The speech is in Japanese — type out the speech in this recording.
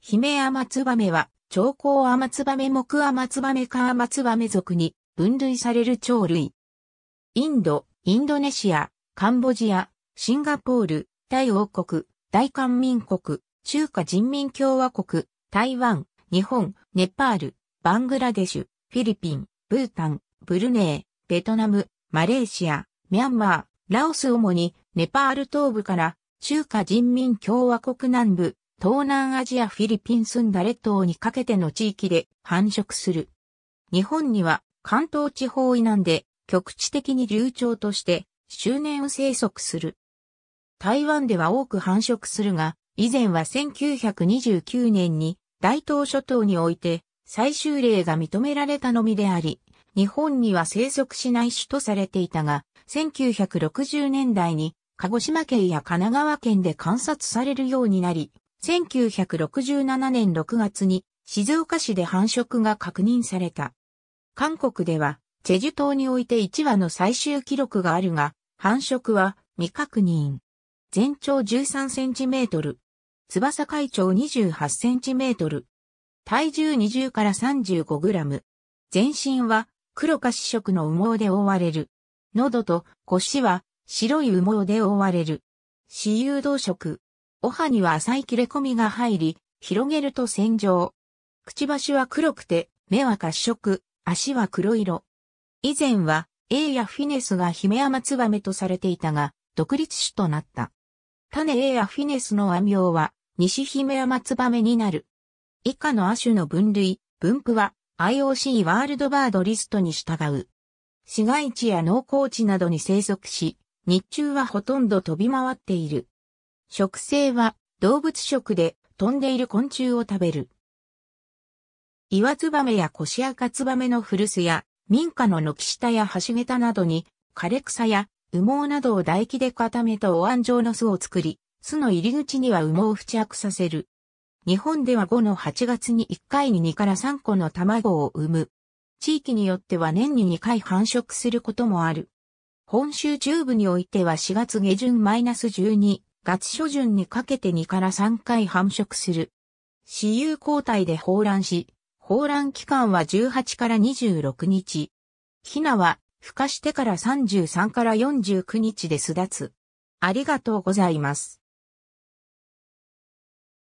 ヒメアマツバメは、長江アマツバメ木アマツバメかアマツバメ属に分類される鳥類。インド、インドネシア、カンボジア、シンガポール、タイ王国、大韓民国、中華人民共和国、台湾、日本、ネパール、バングラデシュ、フィリピン、ブータン、ブルネー、ベトナム、マレーシア、ミャンマー、ラオス主にネパール東部から中華人民共和国南部、東南アジアフィリピンスンダレ島にかけての地域で繁殖する。日本には関東地方以南で局地的に流暢として周年を生息する。台湾では多く繁殖するが、以前は1929年に大東諸島において最終例が認められたのみであり、日本には生息しない種とされていたが、1960年代に鹿児島県や神奈川県で観察されるようになり、1967年6月に静岡市で繁殖が確認された。韓国では、チェジュ島において1羽の最終記録があるが、繁殖は未確認。全長13センチメートル。翼海長28センチメートル。体重20から35グラム。全身は黒か紫色の羽毛で覆われる。喉と腰は白い羽毛で覆われる。私有同色。お歯には浅い切れ込みが入り、広げると線状。くちばしは黒くて、目は褐色、足は黒色。以前は、エイやフィネスがヒメアマツバメとされていたが、独立種となった。種 A やフィネスの和名は、西ヒメアマツバメになる。以下の亜種の分類、分布は、IOC ワールドバードリストに従う。市街地や農耕地などに生息し、日中はほとんど飛び回っている。食性は動物食で飛んでいる昆虫を食べる。岩ツバメやコシアカツバメの古巣や民家の軒下や橋桁などに枯れ草や羽毛などを唾液で固めたお椀状の巣を作り、巣の入り口には羽毛を付着させる。日本では5の8月に1回に2から3個の卵を産む。地域によっては年に2回繁殖することもある。本州中部においては4月下旬マイナス12、月初旬にかけて2から3回繁殖する。私有交代で放卵し、放卵期間は18から26日。ヒナは、孵化してから33から49日で巣立つ。ありがとうございます。